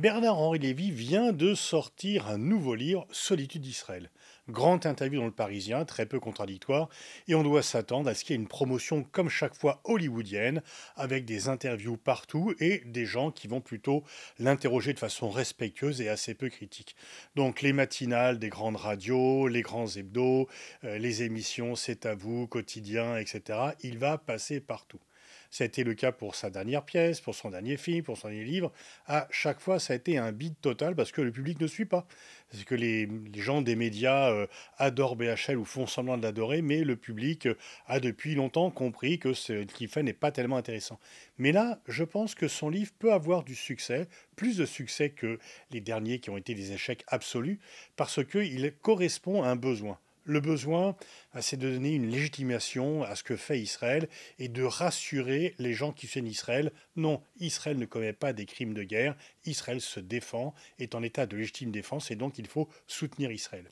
Bernard-Henri Lévy vient de sortir un nouveau livre, Solitude d'Israël. Grande interview dans le Parisien, très peu contradictoire, et on doit s'attendre à ce qu'il y ait une promotion comme chaque fois hollywoodienne, avec des interviews partout et des gens qui vont plutôt l'interroger de façon respectueuse et assez peu critique. Donc les matinales des grandes radios, les grands hebdos, euh, les émissions C'est à vous, quotidien, etc. Il va passer partout. Ça a été le cas pour sa dernière pièce, pour son dernier film, pour son dernier livre. À chaque fois, ça a été un bide total parce que le public ne suit pas. C'est que les, gens des médias euh, adorent BHL ou font semblant de l'adorer, mais le public euh, a depuis longtemps compris que ce qu'il fait n'est pas tellement intéressant. Mais là, je pense que son livre peut avoir du succès, plus de succès que les derniers qui ont été des échecs absolus, parce qu'il correspond à un besoin. Le besoin, euh, c'est de donner une légitimation à ce que fait Israël et de rassurer les gens qui soutiennent Israël. Non, Israël ne commet pas des crimes de guerre, Israël se défend, est en état de légitime défense et donc il faut soutenir Israël.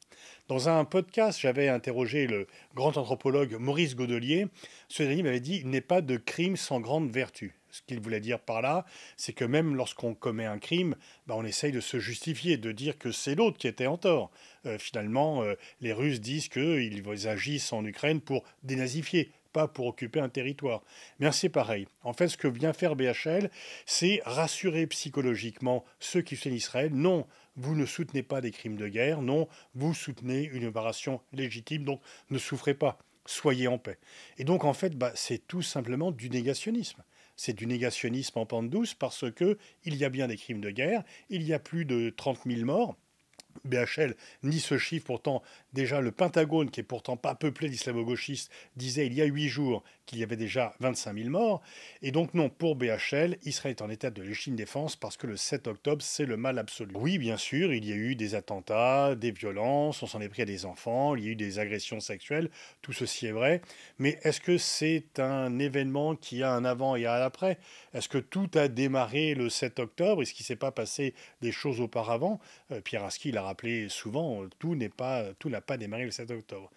Dans un podcast, j'avais interrogé le grand anthropologue Maurice Godelier. Ce dernier m'avait dit il n'est pas de crime sans grande vertu ce qu'il voulait dire par là, c'est que même lorsqu'on commet un crime, bah, on essaye de se justifier, de dire que c'est l'autre qui était en tort. Euh, finalement, euh, les Russes disent qu'ils agissent en Ukraine pour dénazifier, pas pour occuper un territoire. Mais c'est pareil. En fait, ce que vient faire BHL, c'est rassurer psychologiquement ceux qui soutiennent Israël. Non, vous ne soutenez pas des crimes de guerre. Non, vous soutenez une opération légitime. Donc, ne souffrez pas soyez en paix. Et donc, en fait, bah, c'est tout simplement du négationnisme c'est du négationnisme en pente douce parce que il y a bien des crimes de guerre, il y a plus de 30 000 morts. BHL ni ce chiffre. Pourtant, déjà le Pentagone, qui est pourtant pas peuplé d'islamo-gauchistes, disait il y a huit jours qu'il y avait déjà 25 000 morts. Et donc non, pour BHL, Israël est en état de léchine défense parce que le 7 octobre, c'est le mal absolu. Oui, bien sûr, il y a eu des attentats, des violences, on s'en est pris à des enfants, il y a eu des agressions sexuelles, tout ceci est vrai. Mais est-ce que c'est un événement qui a un avant et un après Est-ce que tout a démarré le 7 octobre Est-ce qu'il ne s'est pas passé des choses auparavant euh, Pierre Aski l'a Rappeler souvent, tout n'est pas, tout n'a pas démarré le 7 octobre.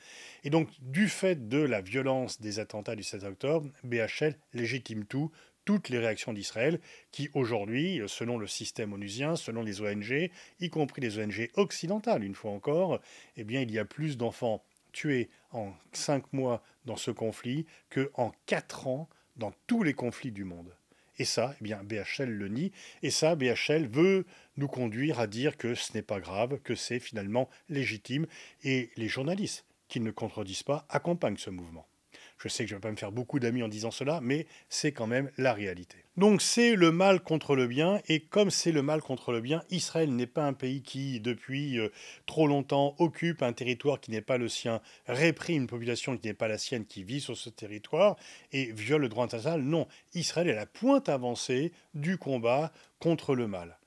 Et donc, du fait de la violence des attentats du 7 octobre, BHL légitime tout, toutes les réactions d'Israël, qui aujourd'hui, selon le système onusien, selon les ONG, y compris les ONG occidentales, une fois encore, eh bien, il y a plus d'enfants tués en cinq mois dans ce conflit que en quatre ans dans tous les conflits du monde. Et ça, eh bien, BHL le nie. Et ça, BHL veut nous conduire à dire que ce n'est pas grave, que c'est finalement légitime. Et les journalistes qui ne contredisent pas accompagnent ce mouvement. Je sais que je ne vais pas me faire beaucoup d'amis en disant cela, mais c'est quand même la réalité. Donc c'est le mal contre le bien, et comme c'est le mal contre le bien, Israël n'est pas un pays qui, depuis euh, trop longtemps, occupe un territoire qui n'est pas le sien, réprime une population qui n'est pas la sienne, qui vit sur ce territoire, et viole le droit international. Non, Israël est la pointe avancée du combat contre le mal.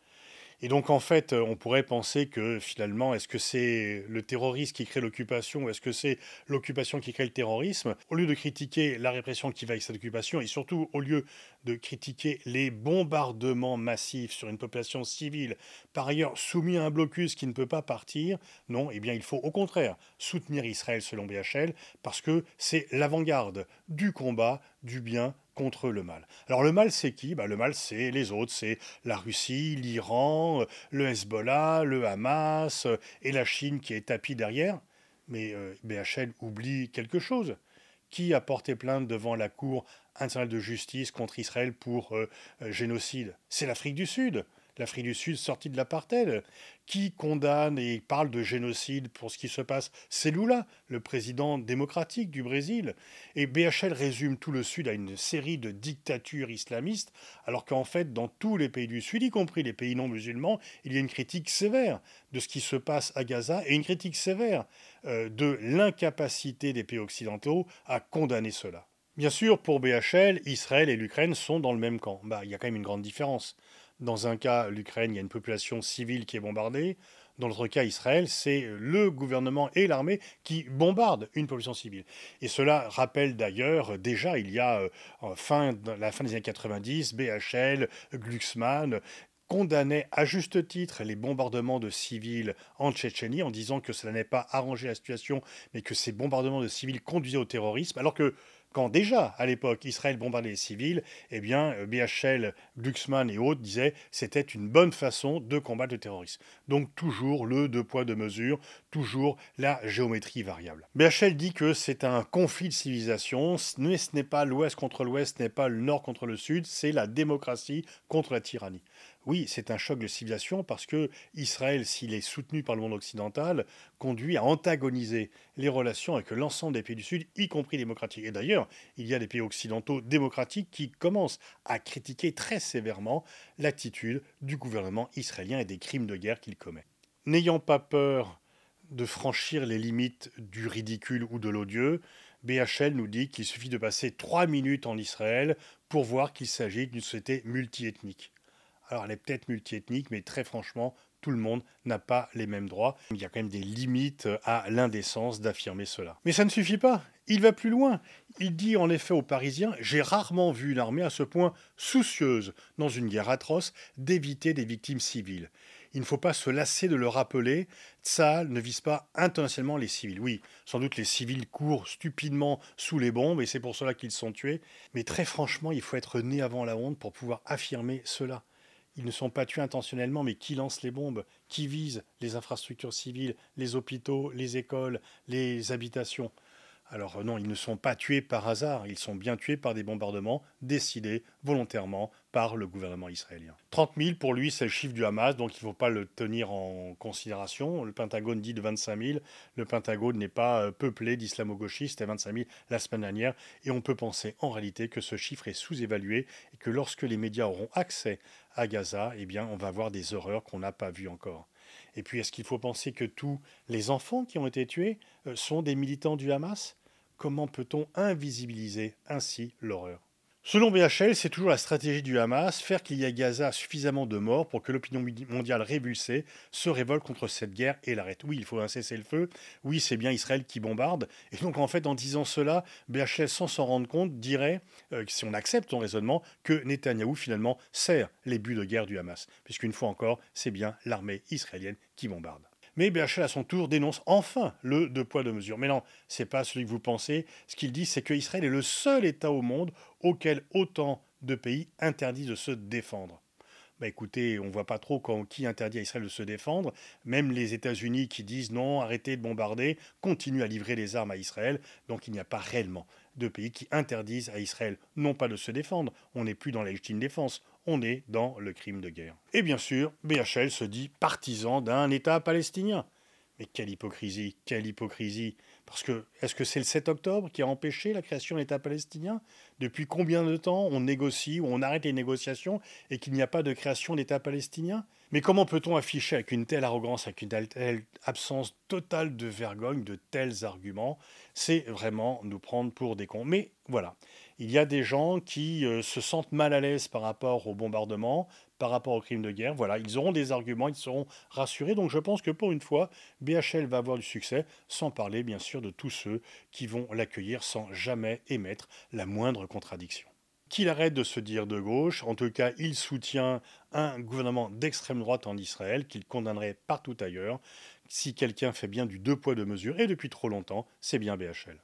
Et donc, en fait, euh, on pourrait penser que finalement, est-ce que c'est le terrorisme qui crée l'occupation ou est-ce que c'est l'occupation qui crée le terrorisme Au lieu de critiquer la répression qui va avec cette occupation et surtout au lieu de critiquer les bombardements massifs sur une population civile, par ailleurs soumise à un blocus qui ne peut pas partir, non, eh bien, il faut au contraire soutenir Israël selon BHL parce que c'est l'avant-garde du combat, du bien, contre le mal. Alors le mal, c'est qui bah, Le mal, c'est les autres, c'est la Russie, l'Iran, le Hezbollah, le Hamas euh, et la Chine qui est tapis derrière. Mais euh, BHL oublie quelque chose. Qui a porté plainte devant la Cour internationale de justice contre Israël pour euh, génocide C'est l'Afrique du Sud l'Afrique du Sud sortie de l'apartheid. Qui condamne et parle de génocide pour ce qui se passe C'est Lula, le président démocratique du Brésil. Et BHL résume tout le Sud à une série de dictatures islamistes, alors qu'en fait, dans tous les pays du Sud, y compris les pays non musulmans, il y a une critique sévère de ce qui se passe à Gaza et une critique sévère euh, de l'incapacité des pays occidentaux à condamner cela. Bien sûr, pour BHL, Israël et l'Ukraine sont dans le même camp. Bah, il y a quand même une grande différence. Dans un cas, l'Ukraine, il y a une population civile qui est bombardée. Dans l'autre cas, Israël, c'est le gouvernement et l'armée qui bombardent une population civile. Et cela rappelle d'ailleurs, déjà il y a euh, fin, la fin des années 90, BHL, Glucksmann, condamnait à juste titre les bombardements de civils en Tchétchénie en disant que cela n'est pas arrangé la situation, mais que ces bombardements de civils conduisaient au terrorisme, alors que quand déjà, à l'époque, Israël bombardait les civils, eh bien, euh, BHL, Glucksmann et autres disaient c'était une bonne façon de combattre le terrorisme. Donc toujours le deux poids, deux mesures, toujours la géométrie variable. BHL dit que c'est un conflit de civilisation, ce n'est pas l'Ouest contre l'Ouest, ce n'est pas le Nord contre le Sud, c'est la démocratie contre la tyrannie oui, c'est un choc de civilisation parce que Israël, s'il est soutenu par le monde occidental, conduit à antagoniser les relations avec l'ensemble des pays du Sud, y compris démocratiques. Et d'ailleurs, il y a des pays occidentaux démocratiques qui commencent à critiquer très sévèrement l'attitude du gouvernement israélien et des crimes de guerre qu'il commet. N'ayant pas peur de franchir les limites du ridicule ou de l'odieux, BHL nous dit qu'il suffit de passer trois minutes en Israël pour voir qu'il s'agit d'une société multiethnique. Alors elle est peut-être multiethnique, mais très franchement, tout le monde n'a pas les mêmes droits. Il y a quand même des limites euh, à l'indécence d'affirmer cela. Mais ça ne suffit pas. Il va plus loin. Il dit en effet aux Parisiens J'ai rarement vu une armée à ce point soucieuse, dans une guerre atroce, d'éviter des victimes civiles. Il ne faut pas se lasser de le rappeler ça ne vise pas intentionnellement les civils. Oui, sans doute les civils courent stupidement sous les bombes et c'est pour cela qu'ils sont tués. Mais très franchement, il faut être né avant la honte pour pouvoir affirmer cela ils ne sont pas tués intentionnellement, mais qui lance les bombes, qui vise les infrastructures civiles, les hôpitaux, les écoles, les habitations. Alors non, ils ne sont pas tués par hasard, ils sont bien tués par des bombardements décidés volontairement par le gouvernement israélien. 30 000 pour lui, c'est le chiffre du Hamas, donc il ne faut pas le tenir en considération. Le Pentagone dit de 25 000, le Pentagone n'est pas euh, peuplé d'islamo-gauchistes, et 25 000 la semaine dernière, et on peut penser en réalité que ce chiffre est sous-évalué et que lorsque les médias auront accès à Gaza, eh bien on va voir des horreurs qu'on n'a pas vues encore. Et puis, est-ce qu'il faut penser que tous les enfants qui ont été tués euh, sont des militants du Hamas Comment peut-on invisibiliser ainsi l'horreur Selon BHL, c'est toujours la stratégie du Hamas, faire qu'il y ait Gaza suffisamment de morts pour que l'opinion mondiale révulsée se révolte contre cette guerre et l'arrête. Oui, il faut un cessez-le-feu, oui, c'est bien Israël qui bombarde. Et donc, en fait, en disant cela, BHL, sans s'en rendre compte, dirait, euh, si on accepte son raisonnement, que Netanyahou, finalement, sert les buts de guerre du Hamas. Puisqu'une fois encore, c'est bien l'armée israélienne qui bombarde. Mais Béachel, à son tour, dénonce enfin le deux poids, deux mesures. Mais non, n'est pas celui que vous pensez. Ce qu'il dit, c'est qu'Israël est le seul État au monde auquel autant de pays interdisent de se défendre. Bah écoutez, on ne voit pas trop quand, qui interdit à Israël de se défendre. Même les États-Unis qui disent non, arrêtez de bombarder, continuent à livrer les armes à Israël. Donc il n'y a pas réellement de pays qui interdisent à Israël non pas de se défendre, on n'est plus dans la légitime défense, on est dans le crime de guerre. Et bien sûr, BHL se dit partisan d'un État palestinien. Mais quelle hypocrisie, quelle hypocrisie. Parce que est-ce que c'est le 7 octobre qui a empêché la création de l'État palestinien Depuis combien de temps on négocie ou on arrête les négociations et qu'il n'y a pas de création d'État palestinien Mais comment peut-on afficher avec une telle arrogance, avec une telle absence totale de vergogne, de tels arguments C'est vraiment nous prendre pour des cons. Mais voilà, il y a des gens qui euh, se sentent mal à l'aise par rapport au bombardement, par rapport aux crimes de guerre. Voilà, ils auront des arguments, ils seront rassurés. Donc je pense que pour une fois, BHL va avoir du succès, sans parler bien sûr de tous ceux qui vont l'accueillir sans jamais émettre la moindre contradiction qu'il arrête de se dire de gauche. En tout cas, il soutient un gouvernement d'extrême droite en Israël qu'il condamnerait partout ailleurs. Si quelqu'un fait bien du deux poids deux mesures, et depuis trop longtemps, c'est bien BHL.